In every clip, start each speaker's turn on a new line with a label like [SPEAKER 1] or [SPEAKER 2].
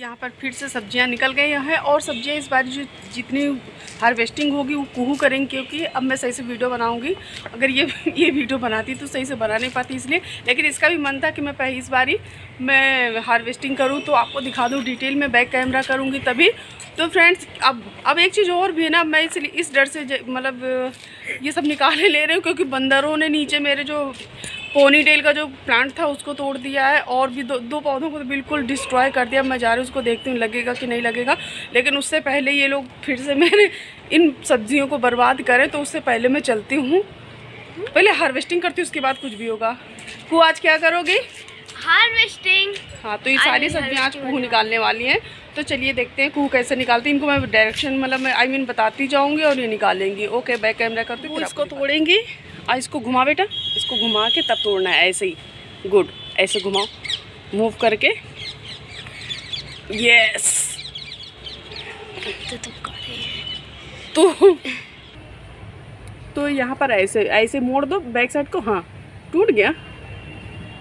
[SPEAKER 1] यहाँ पर फिर से सब्जियाँ निकल गई हैं और सब्जियाँ इस बार जो जितनी हार्वेस्टिंग होगी वो कुहू करेंगे क्योंकि अब मैं सही से वीडियो बनाऊँगी अगर ये ये वीडियो बनाती तो सही से बना नहीं पाती इसलिए लेकिन इसका भी मन था कि मैं पहली इस बारी मैं हार्वेस्टिंग करूँ तो आपको दिखा दूँ डिटेल में बैक कैमरा करूँगी तभी तो फ्रेंड्स अब अब एक चीज़ और भी है ना मैं इसलिए इस डर से मतलब ये सब निकाले ले रही हूँ क्योंकि बंदरों ने नीचे मेरे जो पोनी टेल का जो प्लांट था उसको तोड़ दिया है और भी दो दो पौधों को तो बिल्कुल डिस्ट्रॉय कर दिया मैं जा रही हूँ उसको देखती हूँ लगेगा कि नहीं लगेगा लेकिन उससे पहले ये लोग फिर से मेरे इन सब्जियों को बर्बाद करें तो उससे पहले मैं चलती हूँ पहले हार्वेस्टिंग करती हूँ उसके बाद कुछ भी होगा कु आज क्या करोगी हार्वेस्टिंग हाँ तो ये सारी सब्जियाँ आज कुह निकालने वाली हैं तो चलिए देखते हैं कुह कैसे निकालते हैं इनको मैं डायरेक्शन मतलब मैं आई मीन बताती जाऊँगी और ये निकालेंगी ओके बैक कैमरा करती हूँ इसको तोड़ेंगी और इसको घुमा बेटा इसको घुमा के तब तोड़ना है ऐसे ही गुड ऐसे घुमाओ मूव करके यस तो, तो तो यहाँ पर ऐसे ऐसे मोड़ दो बैक साइड को हाँ टूट गया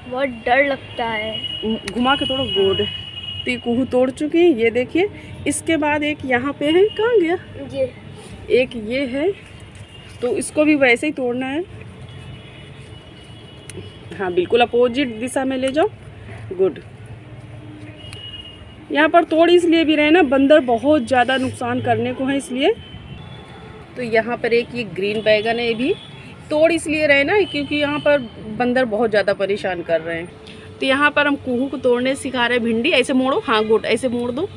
[SPEAKER 1] बहुत डर लगता है घुमा के थोड़ा गोड तो ये कुहू तोड़ चुकी है ये देखिए इसके बाद एक यहाँ पे है कहाँ गया ये एक ये है तो इसको भी वैसे ही तोड़ना है हाँ बिल्कुल अपोजिट दिशा में ले जाओ गुड यहाँ पर तोड़ इसलिए भी रहे ना बंदर बहुत ज़्यादा नुकसान करने को है इसलिए तो यहाँ पर एक ये ग्रीन बैगन है भी तोड़ इसलिए रहे ना क्योंकि यहाँ पर बंदर बहुत ज़्यादा परेशान कर रहे हैं तो यहाँ पर हम कुहू को तोड़ने सिखा रहे हैं भिंडी ऐसे मोड़ो हाँ गुड ऐसे मोड़ दो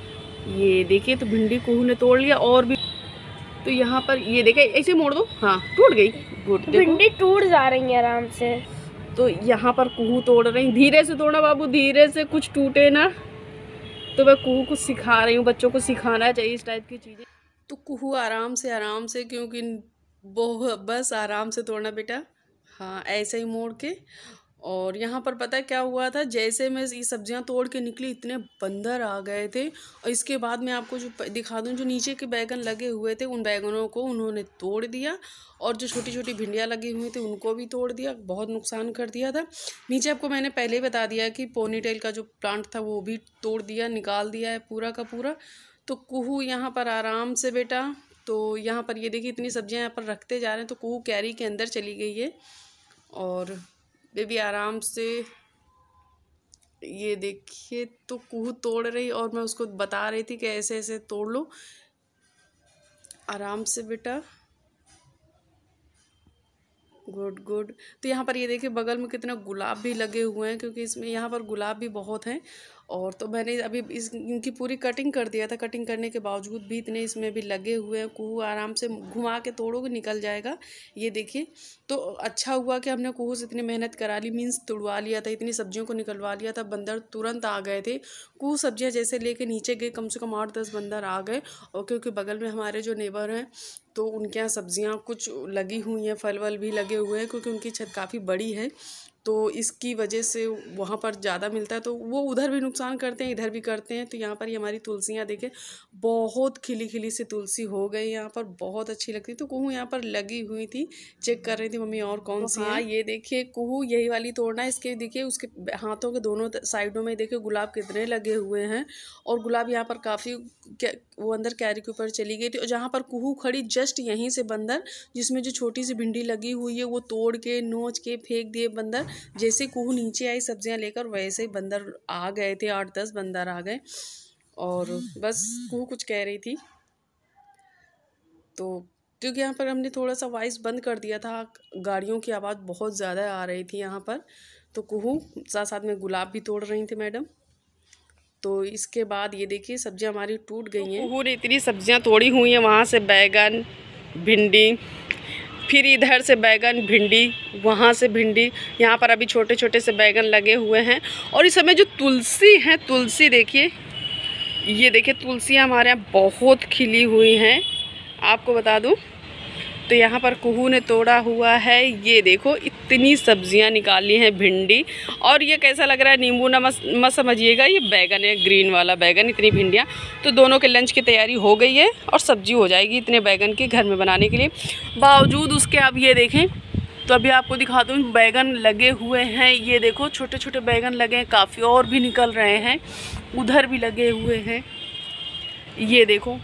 [SPEAKER 1] ये देखिए तो भिंडी कुहू ने तोड़ लिया और भी तो यहाँ पर ये देखे ऐसे मोड़ दो हाँ टूट गई गुड भिंडी टूट जा रही है आराम से तो यहाँ पर कुहू तोड़ रही धीरे से तोड़ना बाबू धीरे से कुछ टूटे ना तो मैं कुहू को सिखा रही हूँ बच्चों को सिखाना चाहिए इस टाइप की चीज़ें तो कुहू आराम से आराम से क्योंकि बहुत बस आराम से तोड़ना बेटा हाँ ऐसे ही मोड़ के और यहाँ पर पता है क्या हुआ था जैसे मैं ये सब्जियाँ तोड़ के निकली इतने बंदर आ गए थे और इसके बाद मैं आपको जो दिखा दूँ जो नीचे के बैगन लगे हुए थे उन बैगनों को उन्होंने तोड़ दिया और जो छोटी छोटी भिंडियाँ लगी हुई थी उनको भी तोड़ दिया बहुत नुकसान कर दिया था नीचे आपको मैंने पहले ही बता दिया कि पोनीटेल का जो प्लांट था वो भी तोड़ दिया निकाल दिया है पूरा का पूरा तो कुहू यहाँ पर आराम से बेटा तो यहाँ पर ये देखिए इतनी सब्जियाँ यहाँ पर रखते जा रहे हैं तो कुहू कैरी के अंदर चली गई है और बेबी आराम से ये देखिए तो कुह तोड़ रही और मैं उसको बता रही थी कि ऐसे ऐसे तोड़ लो आराम से बेटा गुड गुड तो यहाँ पर ये देखिए बगल में कितने गुलाब भी लगे हुए हैं क्योंकि इसमें यहाँ पर गुलाब भी बहुत हैं और तो मैंने अभी इस इनकी पूरी कटिंग कर दिया था कटिंग करने के बावजूद भी इतने इसमें भी लगे हुए हैं कुहू आराम से घुमा के तोड़ोगे निकल जाएगा ये देखिए तो अच्छा हुआ कि हमने कुहू से इतनी मेहनत करा ली मीन्स तुड़वा लिया था इतनी सब्जियों को निकलवा लिया था बंदर तुरंत आ गए थे कुहू सब्जियाँ जैसे ले नीचे गए कम से कम आठ दस बंदर आ गए और क्योंकि बगल में हमारे जो नेबर हैं तो उनके यहाँ सब्जियाँ कुछ लगी हुई हैं फल वल भी लगे हुए हैं क्योंकि उनकी छत काफ़ी बड़ी है तो इसकी वजह से वहाँ पर ज़्यादा मिलता है तो वो उधर भी नुकसान करते हैं इधर भी करते हैं तो यहाँ पर ये हमारी तुलसियाँ देखें बहुत खिली खिली सी तुलसी हो गई यहाँ पर बहुत अच्छी लगती तो कुहू यहाँ पर लगी हुई थी चेक कर रही थी मम्मी और कौन सी हाँ ये देखिए कुहू यही वाली तोड़ना इसके देखिए उसके हाथों के दोनों साइडों में देखिए गुलाब कितने लगे हुए हैं और गुलाब यहाँ पर काफ़ी वो अंदर कैरी के ऊपर चली गई थी और जहाँ पर कुहू खड़ी जस्ट यहीं से बंदर जिसमें जो छोटी सी भिंडी लगी हुई है वो तोड़ के नोच के फेंक दिए बंदर जैसे कुह नीचे आई सब्जियां लेकर वैसे ही बंदर आ गए थे आठ दस बंदर आ गए और बस कुह कुछ कह रही थी तो क्योंकि यहाँ पर हमने थोड़ा सा वॉइस बंद कर दिया था गाड़ियों की आवाज़ बहुत ज़्यादा आ रही थी यहाँ पर तो कुहू साथ साथ में गुलाब भी तोड़ रही थी मैडम तो इसके बाद ये देखिए सब्जियाँ हमारी टूट गई हैं तो कुहू ने इतनी सब्जियाँ तोड़ी हुई हैं वहाँ से बैगन भिंडी फिर इधर से बैगन भिंडी वहाँ से भिंडी यहाँ पर अभी छोटे छोटे से बैगन लगे हुए हैं और इस समय जो तुलसी है तुलसी देखिए ये देखिए तुलसी हमारे यहाँ बहुत खिली हुई हैं आपको बता दूँ तो यहाँ पर कुहू ने तोड़ा हुआ है ये देखो इतनी सब्जियाँ निकाली हैं भिंडी और ये कैसा लग रहा है नींबू ना मत समझिएगा ये बैगन है ग्रीन वाला बैगन इतनी भिंडियाँ तो दोनों के लंच की तैयारी हो गई है और सब्जी हो जाएगी इतने बैगन की घर में बनाने के लिए बावजूद उसके आप ये देखें तो अभी आपको दिखा दूँ बैगन लगे हुए हैं ये देखो छोटे छोटे बैगन लगे हैं काफ़ी और भी निकल रहे हैं उधर भी लगे हुए हैं ये देखो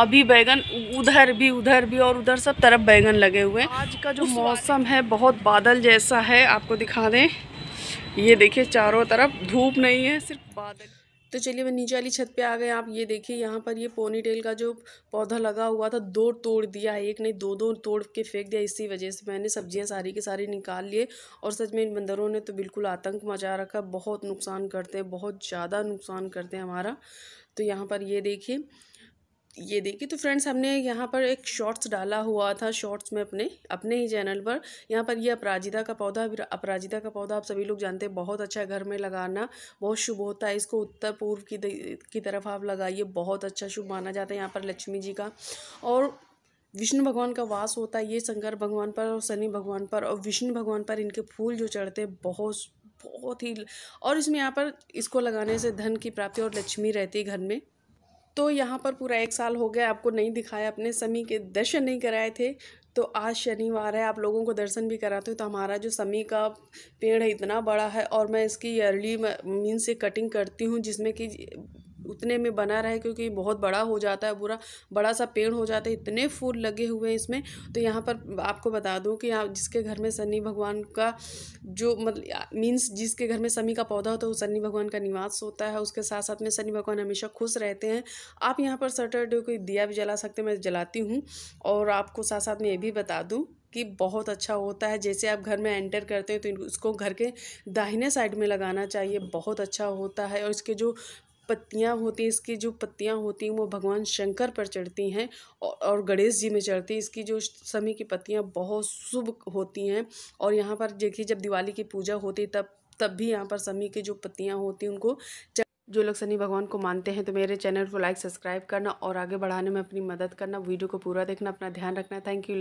[SPEAKER 1] अभी बैगन उधर भी उधर भी और उधर सब तरफ बैगन लगे हुए हैं आज का जो मौसम है बहुत बादल जैसा है आपको दिखा दें ये देखिए चारों तरफ धूप नहीं है सिर्फ बादल तो चलिए मैं नीचे वाली छत पे आ गए आप ये देखिए यहाँ पर ये पोनी टेल का जो पौधा लगा हुआ था दो तोड़ दिया एक नहीं दो दो तोड़ के फेंक दिया इसी वजह से मैंने सब्जियाँ सारी के सारी निकाल लिए और सच में इन बंदरों ने तो बिल्कुल आतंक मचा रखा बहुत नुकसान करते हैं बहुत ज़्यादा नुकसान करते हैं हमारा तो यहाँ पर ये देखिए ये देखिए तो फ्रेंड्स हमने यहाँ पर एक शॉर्ट्स डाला हुआ था शॉर्ट्स में अपने अपने ही चैनल पर यहाँ पर ये यह अपराजिता का पौधा अपराजिता का पौधा आप सभी लोग जानते हैं बहुत अच्छा घर में लगाना बहुत शुभ होता है इसको उत्तर पूर्व की की तरफ आप लगाइए बहुत अच्छा शुभ माना जाता है यहाँ पर लक्ष्मी जी का और विष्णु भगवान का वास होता है ये शंकर भगवान पर और शनि भगवान पर और विष्णु भगवान पर इनके फूल जो चढ़ते हैं बहुत बहुत ही और इसमें यहाँ पर इसको लगाने से धन की प्राप्ति और लक्ष्मी रहती है घर में तो यहाँ पर पूरा एक साल हो गया आपको नहीं दिखाया अपने समी के दर्शन नहीं कराए थे तो आज शनिवार है आप लोगों को दर्शन भी कराते हो तो हमारा जो समी का पेड़ है इतना बड़ा है और मैं इसकी अर्ली मीन से कटिंग करती हूँ जिसमें कि उतने में बना रहे क्योंकि बहुत बड़ा हो जाता है पूरा बड़ा सा पेड़ हो जाता है इतने फूल लगे हुए हैं इसमें तो यहाँ पर आपको बता दूँ कि आप जिसके घर में शनि भगवान का जो मतलब मीन्स जिसके घर में शनि का पौधा होता है वो शनि भगवान का निवास होता है उसके साथ साथ में शनि भगवान हमेशा खुश रहते हैं आप यहाँ पर सैटरडे को दिया भी जला सकते हैं मैं जलाती हूँ और आपको साथ साथ में ये भी बता दूँ कि बहुत अच्छा होता है जैसे आप घर में एंटर करते हैं तो इसको घर के दाहिने साइड में लगाना चाहिए बहुत अच्छा होता है और इसके जो पत्तियाँ होती हैं इसकी जो पत्तियाँ होती हैं वो भगवान शंकर पर चढ़ती हैं और गणेश जी में चढ़ती हैं इसकी जो समी की पत्तियाँ बहुत शुभ होती हैं और यहाँ पर देखिए जब दिवाली की पूजा होती तब तब भी यहाँ पर समी की जो पत्तियाँ होती हैं उनको जो लोग शनि भगवान को मानते हैं तो मेरे चैनल को लाइक सब्सक्राइब करना और आगे बढ़ाने में अपनी मदद करना वीडियो को पूरा देखना अपना ध्यान रखना थैंक यू